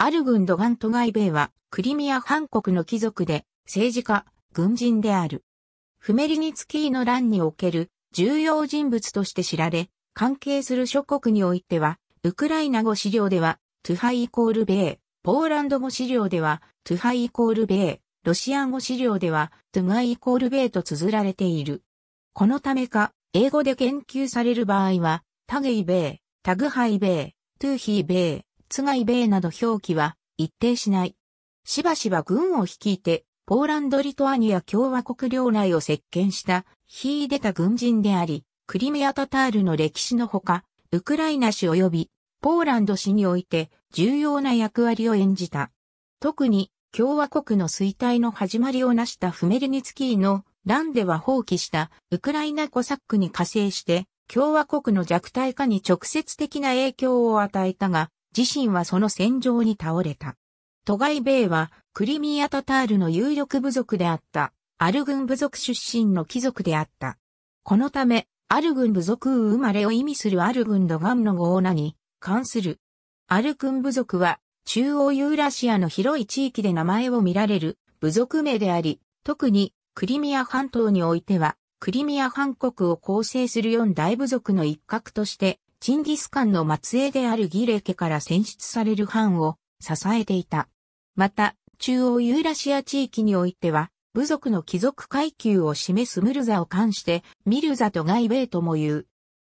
アルグン・ドガントガイベイは、クリミア半国の貴族で、政治家、軍人である。フメリニツキーの乱における重要人物として知られ、関係する諸国においては、ウクライナ語資料では、トゥハイイコールベイ、ポーランド語資料では、トゥハイイコールベイ、ロシア語資料では、トゥガイイコールベイと綴られている。このためか、英語で研究される場合は、タゲイベイ、タグハイベイ、トゥーヒーイ、イベ米など表記は一定しない。しばしば軍を率いて、ポーランド・リトアニア共和国領内を席巻した、秀でた軍人であり、クリミア・タタールの歴史のほか、ウクライナ史及び、ポーランド史において重要な役割を演じた。特に、共和国の衰退の始まりを成したフメルニツキーの乱では放棄したウクライナコサックに加勢して、共和国の弱体化に直接的な影響を与えたが、自身はその戦場に倒れた。トガイベイはクリミア・タタールの有力部族であった、アル軍部族出身の貴族であった。このため、アル軍部族生まれを意味するアル軍のガンのゴーナに関する。アル軍部族は中央ユーラシアの広い地域で名前を見られる部族名であり、特にクリミア半島においては、クリミア半国を構成する四大部族の一角としてチンギスカンの末裔であるギレ家から選出される藩を支えていた。また、中央ユーラシア地域においては、部族の貴族階級を示すムルザを冠して、ミルザとガイベイとも言う。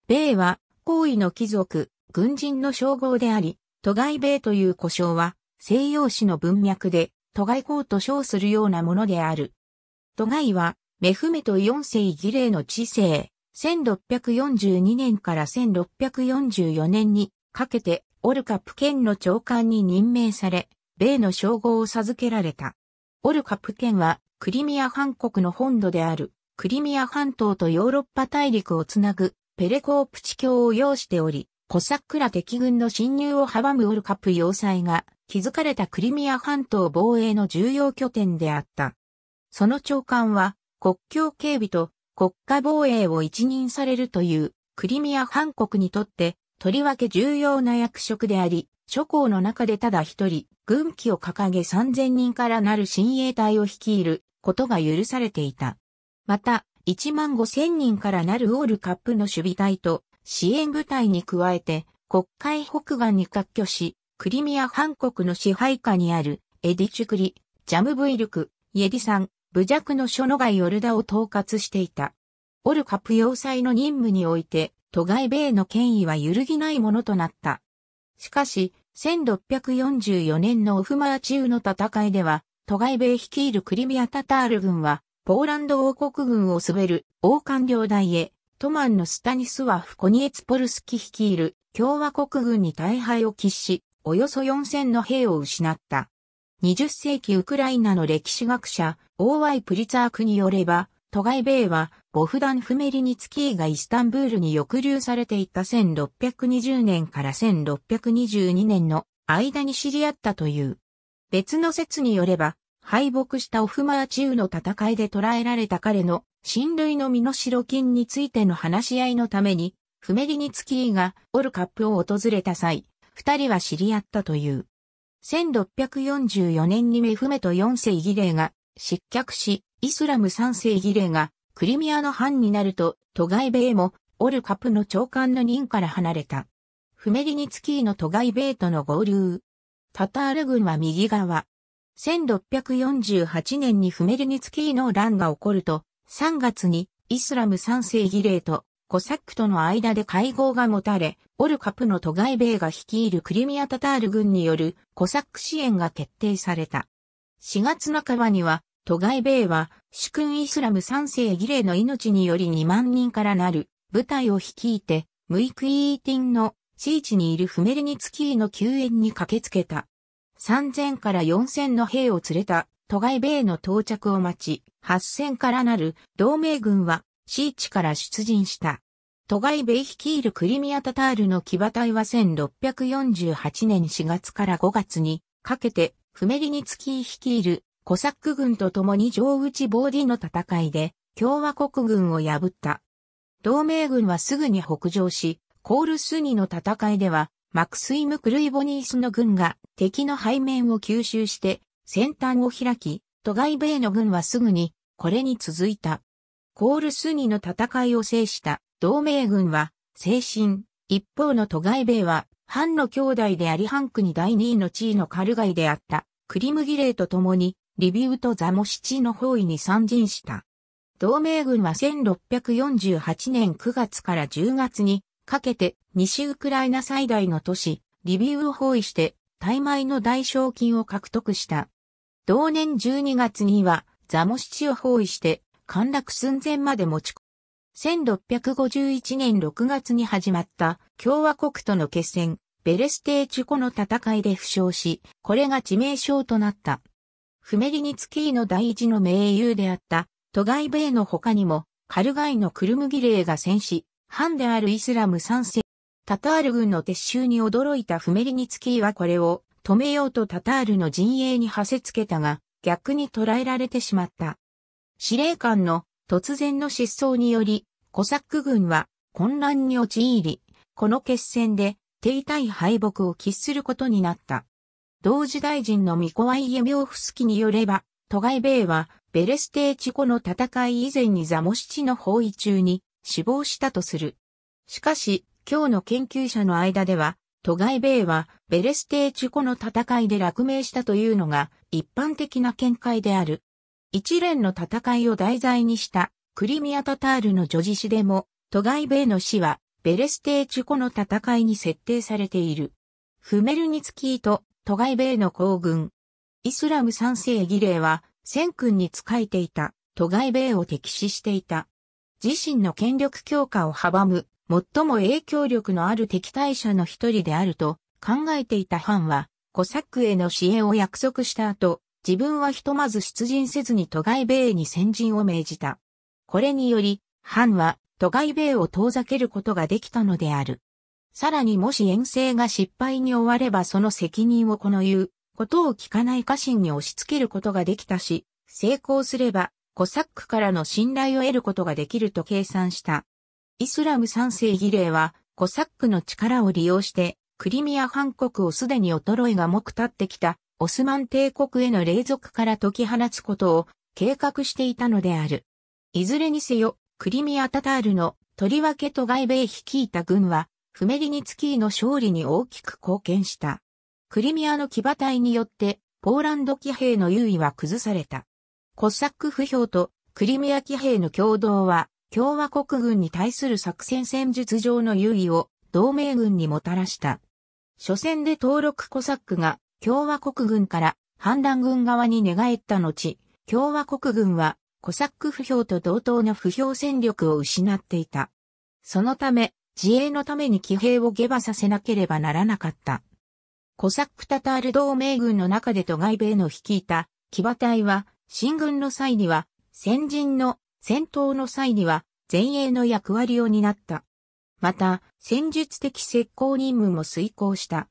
ベイは、皇位の貴族、軍人の称号であり、トガイベイという呼称は、西洋史の文脈で、トガイ公と称するようなものである。トガイは、メフメと四世ギレイの知性、1642年から1644年にかけてオルカプ県の長官に任命され、米の称号を授けられた。オルカプ県はクリミア半国の本土であるクリミア半島とヨーロッパ大陸をつなぐペレコープ地境を要しており、コサックラ敵軍の侵入を阻むオルカプ要塞が築かれたクリミア半島防衛の重要拠点であった。その長官は国境警備と国家防衛を一任されるというクリミア半国にとってとりわけ重要な役職であり、諸侯の中でただ一人、軍旗を掲げ3000人からなる親衛隊を率いることが許されていた。また、1万5000人からなるオールカップの守備隊と支援部隊に加えて、国会北岸に割拠し、クリミア半国の支配下にあるエディチュクリ、ジャムブイルク、イエディん。武弱の諸野がヨルダを統括していた。オルカプ要塞の任務において、都外米の権威は揺るぎないものとなった。しかし、1644年のオフマーチウの戦いでは、都外米率いるクリミアタタール軍は、ポーランド王国軍を滑る王冠領大へ、トマンのスタニスワフ・コニエツポルスキ率いる共和国軍に大敗を喫し、およそ4000の兵を失った。20世紀ウクライナの歴史学者、OY プリツァークによれば、トガイベイは、ボフダン・フメリニツキーがイスタンブールに抑留されていた1620年から1622年の間に知り合ったという。別の説によれば、敗北したオフマーチウの戦いで捕らえられた彼の親類の身代金についての話し合いのために、フメリニツキーがオルカップを訪れた際、二人は知り合ったという。1644年にメフメト4世儀礼が失脚し、イスラム3世儀礼がクリミアの藩になると、トガイベイもオルカプの長官の任から離れた。フメリニツキーのトガイベイとの合流。タタール軍は右側。1648年にフメリニツキーの乱が起こると、3月にイスラム3世儀礼とコサックとの間で会合が持たれ、オルカプの都外米が率いるクリミアタタール軍によるコサック支援が決定された。4月半ばには、都外米は、主君イスラム三世儀礼の命により2万人からなる部隊を率いて、ムイクイーティンの地域にいるフメルニツキーの救援に駆けつけた。3000から4000の兵を連れた都外米の到着を待ち、8000からなる同盟軍は、シーチから出陣した。トガイベイ率いるクリミアタタールの騎馬隊は1648年4月から5月にかけてフメリニツキー率いるコサック軍と共に上内ボーディの戦いで共和国軍を破った。同盟軍はすぐに北上し、コールスニの戦いではマクスイム・クルイボニースの軍が敵の背面を吸収して先端を開き、トガイベイの軍はすぐにこれに続いた。コールスニの戦いを制した同盟軍は、精神、一方の都外米は、ハンの兄弟でありハンクに第二位の地位のカルガイであった、クリムギレーと共に、リビウとザモシチの包囲に参陣した。同盟軍は1648年9月から10月にかけて西ウクライナ最大の都市リビウを包囲して大枚の大賞金を獲得した。同年12月にはザモシチを包囲して陥落寸前まで持ち1651年6月に始まった共和国との決戦、ベレステーチュコの戦いで負傷し、これが致命傷となった。フメリニツキーの第一の名優であった、トガイベイの他にも、カルガイのクルムギレーが戦死、藩であるイスラム三世。タタール軍の撤収に驚いたフメリニツキーはこれを止めようとタタールの陣営に馳せつけたが、逆に捕らえられてしまった。司令官の突然の失踪により、コサック軍は混乱に陥り、この決戦で手痛い敗北を喫することになった。同時大臣のミコワイエ・ミョーフスキによれば、都外米はベレステーチコの戦い以前にザモシチの包囲中に死亡したとする。しかし、今日の研究者の間では、都外米はベレステーチコの戦いで落命したというのが一般的な見解である。一連の戦いを題材にしたクリミアタタールの女事詩でも、トガイベイの死はベレステーチュコの戦いに設定されている。フメルニツキーとトガイベイの行軍。イスラム三世儀礼は、戦君に仕えていたトガイベイを敵視していた。自身の権力強化を阻む、最も影響力のある敵対者の一人であると考えていたァンは、コサックへの支援を約束した後、自分はひとまず出陣せずに都外米に先陣を命じた。これにより、藩は都外米を遠ざけることができたのである。さらにもし遠征が失敗に終わればその責任をこの言うことを聞かない家臣に押し付けることができたし、成功すればコサックからの信頼を得ることができると計算した。イスラム三世儀礼はコサックの力を利用してクリミア半国をすでに衰えがもくたってきたオスマン帝国への隷属から解き放つことを計画していたのである。いずれにせよ、クリミア・タタールのとりわけと外米率いた軍は、フメリニツキーの勝利に大きく貢献した。クリミアの騎馬隊によって、ポーランド騎兵の優位は崩された。コッサック不評とクリミア騎兵の共同は、共和国軍に対する作戦戦術上の優位を同盟軍にもたらした。初戦で登録コサックが共和国軍から反乱軍側に寝返った後、共和国軍はコサック不評と同等の不評戦力を失っていた。そのため、自衛のために騎兵を下馬させなければならなかった。コサックタタール同盟軍の中でと外米の率いた騎馬隊は、進軍の際には、先人の戦闘の際には、前衛の役割を担った。また、戦術的石膏任務も遂行した。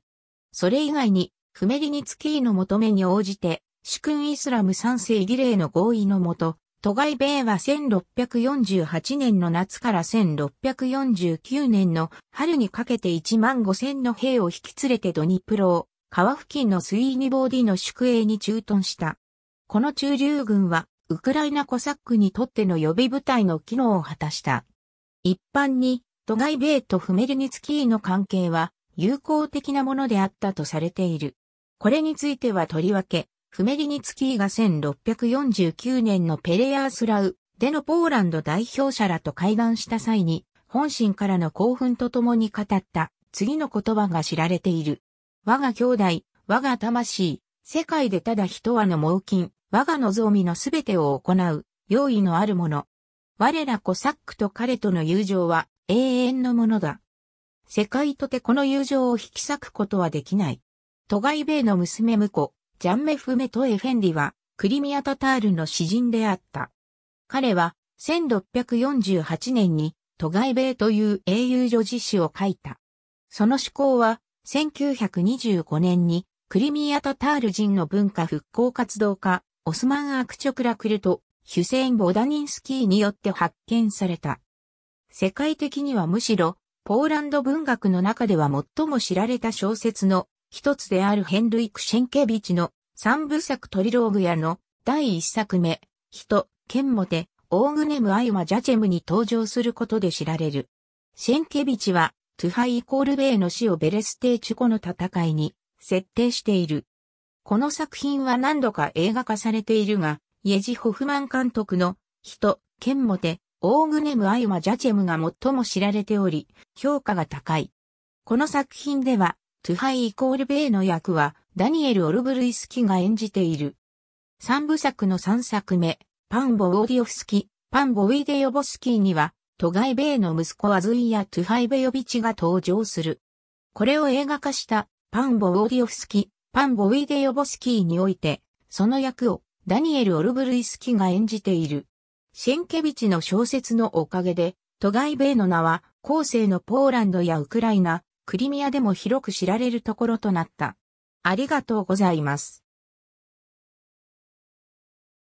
それ以外に、フメリニツキーの求めに応じて、主君イスラム三世儀礼の合意のもと、都外米は1648年の夏から1649年の春にかけて1万5千の兵を引き連れてドニプロを川付近のスイーニボーディの宿営に駐屯した。この駐留軍はウクライナコサックにとっての予備部隊の機能を果たした。一般に都外米とフメリニツキーの関係は友好的なものであったとされている。これについてはとりわけ、フメリニツキーが1649年のペレヤースラウでのポーランド代表者らと会談した際に、本心からの興奮とともに語った次の言葉が知られている。我が兄弟、我が魂、世界でただ一羽の猛禽、我が望みのすべてを行う、用意のあるもの。我らコサックと彼との友情は永遠のものだ。世界とてこの友情を引き裂くことはできない。トガイベイの娘婿、ジャンメフメトエフェンディは、クリミア・タタールの詩人であった。彼は、1648年に、トガイベイという英雄女子詩を書いた。その思考は、1925年に、クリミア・タタール人の文化復興活動家、オスマン・アクチョクラクルと、ヒュセイン・ボダニンスキーによって発見された。世界的にはむしろ、ポーランド文学の中では最も知られた小説の一つであるヘンルイク・シェンケビチの三部作トリローグやの第一作目、人、剣モテ、オーグネム・アイマ・ジャチェムに登場することで知られる。シェンケビチは、トゥハイイコールベイの死をベレステーチュコの戦いに設定している。この作品は何度か映画化されているが、イエジ・ホフマン監督の人、剣モテ、オーグネム・アイマ・ジャチェムが最も知られており、評価が高い。この作品では、トゥハイイコールベイの役は、ダニエル・オルブルイスキが演じている。三部作の三作目、パンボ・ウォーディオフスキ、パンボ・ウィデヨボスキーには、トガイ・ベイの息子アズイやトゥハイ・ベヨビチが登場する。これを映画化した、パンボ・ウォーディオフスキ、パンボ・ウィデヨボスキーにおいて、その役を、ダニエル・オルブルイスキが演じている。シェンケビチの小説のおかげで、トガイ・ベイの名は、後世のポーランドやウクライナ、クリミアでも広く知られるところとなった。ありがとうございます。